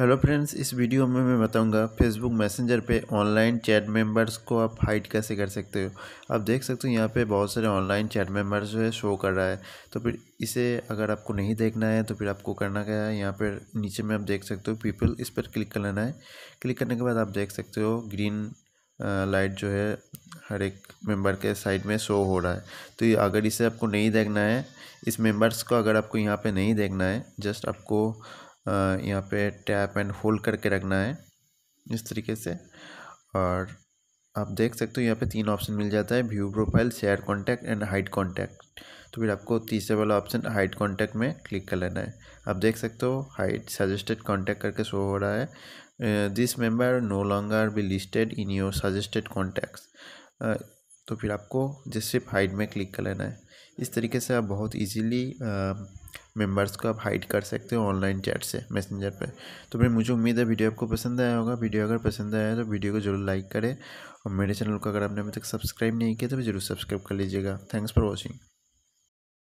hello friends इस video में मैं बताऊंगा फेसबुक मैसेंजर पे ऑनलाइन चैट मेंबर्स को आप हाइड कैसे कर सकते हो आप देख सकते हो यहाँ पे बहुत सारे ऑनलाइन चैट मेंबर्स जो है शो कर रहा है तो फिर इसे अगर आपको नहीं देखना है तो फिर आपको करना क्या है यहाँ पर नीचे में आप देख सकते हो पीपल इस पर क्लिक कर लेना है क्लिक करने के बाद आप देख सकते हो ग्रीन लाइट जो है हर एक मेंबर के साइड में शो हो रहा है तो ये अगर इसे आपको नहीं देखना है इस मेंबर्स को अगर आपको यहाँ पे नहीं देखना है जस्ट आपको यहाँ पे टैप एंड होल्ड करके रखना है इस तरीके से और आप देख सकते हो यहाँ पे तीन ऑप्शन मिल जाता है view profile share contact and hide contact तो फिर आपको तीसरे वाला ऑप्शन हाइट कॉन्टैक्ट में क्लिक कर लेना है आप देख सकते हो हाइट सजेस्टेड कॉन्टैक्ट करके शो हो रहा है this member no longer be listed in your suggested contacts तो फिर आपको जिस सिर्फ हाइट में क्लिक कर लेना है इस तरीके से आप बहुत ईजीली मेंबर्स को आप हाइड कर सकते हो ऑनलाइन चैट से मैसेंजर पर तो भाई मुझे उम्मीद है वीडियो आपको पसंद आया होगा वीडियो अगर पसंद आया तो वीडियो को जरूर लाइक करें और मेरे चैनल को अगर आपने अभी तक सब्सक्राइब नहीं किया तो जरूर सब्सक्राइब कर लीजिएगा थैंक्स फॉर वॉचिंग